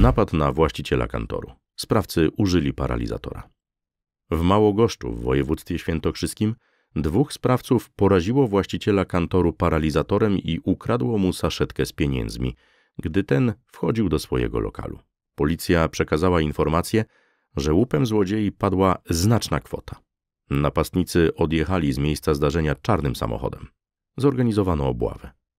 Napad na właściciela kantoru. Sprawcy użyli paralizatora. W Małogoszczu w województwie świętokrzyskim dwóch sprawców poraziło właściciela kantoru paralizatorem i ukradło mu saszetkę z pieniędzmi, gdy ten wchodził do swojego lokalu. Policja przekazała informację, że łupem złodziei padła znaczna kwota. Napastnicy odjechali z miejsca zdarzenia czarnym samochodem. Zorganizowano obławę.